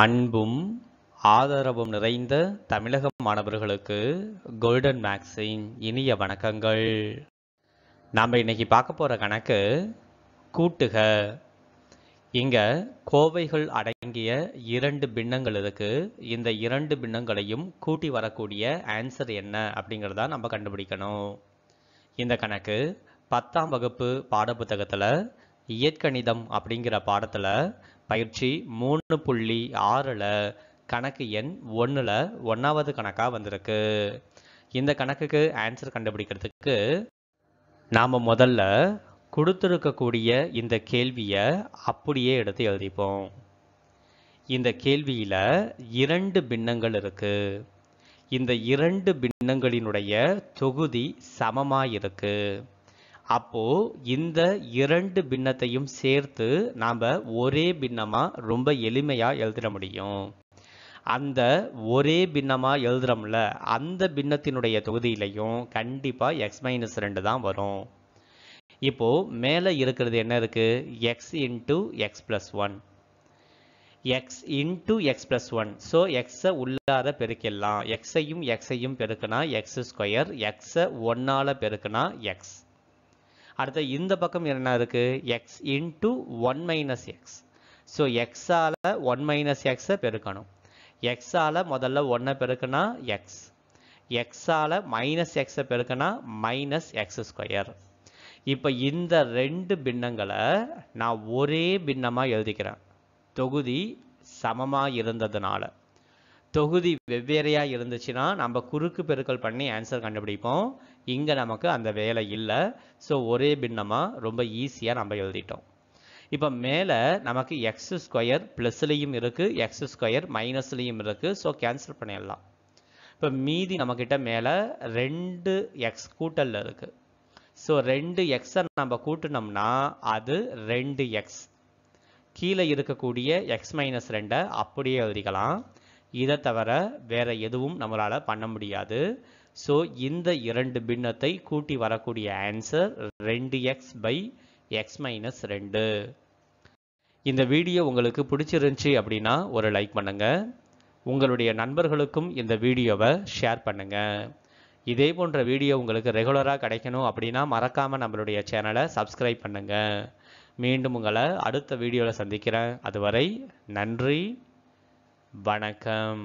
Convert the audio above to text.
அன்பும் ஆதரவும் நிறைந்த தமிழக மாணவர்களுக்கு கோல்டன் மேக்ஸின் இனிய வணக்கங்கள் நாம் இன்னைக்கு பார்க்க போகிற கணக்கு கூட்டுக இங்கே கோவைகள் அடங்கிய இரண்டு பின்னங்கள் இருக்கு இந்த இரண்டு பின்னங்களையும் கூட்டி வரக்கூடிய ஆன்சர் என்ன அப்படிங்கிறத நம்ம கண்டுபிடிக்கணும் இந்த கணக்கு பத்தாம் வகுப்பு பாடப்புத்தகத்தில் இயற்கணிதம் அப்படிங்கிற பாடத்தில் பயிற்சி மூணு புள்ளி ஆறில் கணக்கு எண் ஒன்றில் ஒன்றாவது கணக்காக வந்திருக்கு இந்த கணக்குக்கு ஆன்சர் கண்டுபிடிக்கிறதுக்கு நாம் முதல்ல கொடுத்துருக்கக்கூடிய இந்த கேள்வியை அப்படியே எடுத்து எழுதிப்போம் இந்த கேள்வியில் இரண்டு பின்னங்கள் இருக்குது இந்த இரண்டு பின்னங்களினுடைய தொகுதி சமமாக இருக்குது அப்போது இந்த இரண்டு பின்னத்தையும் சேர்த்து நாம் ஒரே பின்னமாக ரொம்ப எளிமையாக எழுதிட முடியும் அந்த ஒரே பின்னமாக எழுதுகிறோம்ல அந்த பின்னத்தினுடைய தொகுதியிலையும் கண்டிப்பாக எக்ஸ் மைனஸ் ரெண்டு தான் வரும் இப்போது மேலே இருக்கிறது என்ன இருக்குது x into x plus one x into x plus one so எக்ஸை உள்ளார பெருக்கிடலாம் எக்ஸையும் எக்ஸையும் பெருக்குனா எக்ஸ் ஸ்கொயர் எக்ஸை ஒன்னால் பெருக்கினா எக்ஸ் அடுத்து இந்த பக்கம் என்ன இருக்குது x into one minus x so எக்ஸால் ஒன் மைனஸ் எக்ஸை பெருக்கணும் எக்ஸால் முதல்ல ஒன்றை பெருக்குனா எக்ஸ் எக்ஸால் மைனஸ் எக்ஸை பெருக்குனா மைனஸ் எக்ஸ் ஸ்கொயர் இப்போ இந்த ரெண்டு பின்னங்களை நான் ஒரே பின்னமாக எழுதிக்கிறேன் தொகுதி சமமாக இருந்ததுனால தொகுதி வெவ்வேறையாக இருந்துச்சுன்னா நம்ம குறுக்கு பெருக்கல் பண்ணி ஆன்சர் கண்டுபிடிப்போம் இங்கே நமக்கு அந்த வேலை இல்லை ஸோ ஒரே பின்னமாக ரொம்ப ஈஸியாக நம்ம எழுதிட்டோம் இப்போ மேலே நமக்கு எக்ஸ் ஸ்கொயர் ப்ளஸ்லேயும் இருக்குது எக்ஸ் ஸ்கொயர் மைனஸ்லேயும் இருக்குது ஸோ கேன்சல் பண்ணிடலாம் இப்போ மீதி நம்மக்கிட்ட மேலே ரெண்டு எக்ஸ் கூட்டலில் இருக்குது ஸோ ரெண்டு எக்ஸை நம்ம கூட்டினோம்னா அது ரெண்டு எக்ஸ் கீழே இருக்கக்கூடிய எக்ஸ் மைனஸ் ரெண்டை அப்படியே எழுதிக்கலாம் இதை தவிர வேற எதுவும் நம்மளால் பண்ண முடியாது ஸோ இந்த இரண்டு பின்னத்தை கூட்டி வரக்கூடிய ஆன்சர் ரெண்டு எக்ஸ் பை எக்ஸ் மைனஸ் ரெண்டு இந்த வீடியோ உங்களுக்கு பிடிச்சிருந்துச்சி அப்படின்னா ஒரு லைக் பண்ணுங்கள் உங்களுடைய நண்பர்களுக்கும் இந்த வீடியோவை ஷேர் பண்ணுங்கள் இதே போன்ற வீடியோ உங்களுக்கு ரெகுலராக கிடைக்கணும் அப்படின்னா மறக்காமல் நம்மளுடைய சேனலை சப்ஸ்கிரைப் பண்ணுங்கள் மீண்டும் உங்களை அடுத்த வீடியோவில் சந்திக்கிறேன் அதுவரை நன்றி வணக்கம்